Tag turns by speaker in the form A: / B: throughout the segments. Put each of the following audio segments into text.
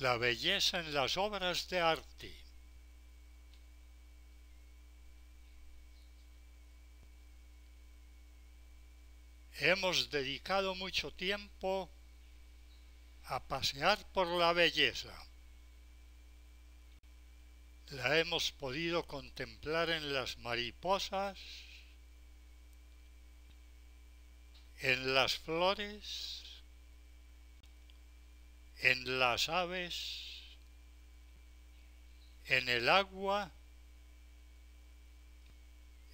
A: La belleza en las obras de arte. Hemos dedicado mucho tiempo a pasear por la belleza. La hemos podido contemplar en las mariposas, en las flores, en las aves, en el agua,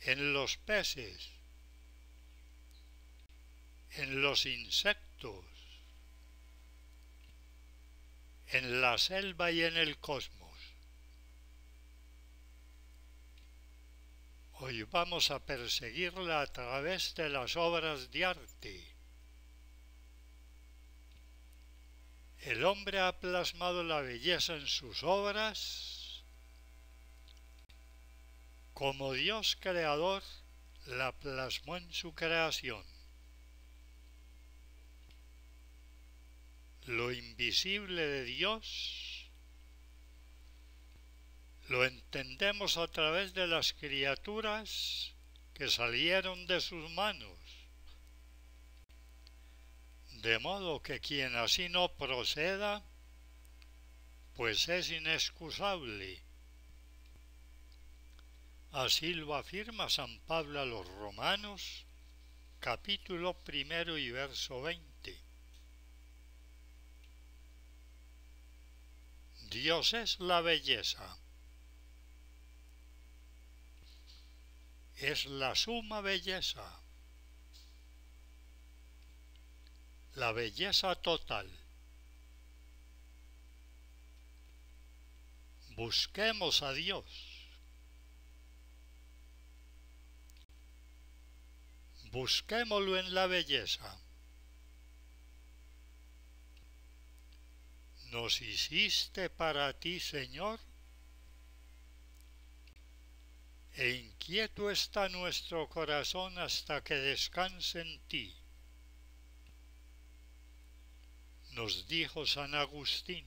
A: en los peces, en los insectos, en la selva y en el cosmos. Hoy vamos a perseguirla a través de las obras de arte El hombre ha plasmado la belleza en sus obras como Dios creador la plasmó en su creación. Lo invisible de Dios lo entendemos a través de las criaturas que salieron de sus manos. De modo que quien así no proceda, pues es inexcusable. Así lo afirma San Pablo a los romanos, capítulo primero y verso veinte. Dios es la belleza. Es la suma belleza. la belleza total. Busquemos a Dios. Busquémoslo en la belleza. Nos hiciste para ti, Señor, e inquieto está nuestro corazón hasta que descanse en ti. Los dijo San Agustín,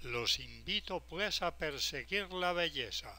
A: los invito pues a perseguir la belleza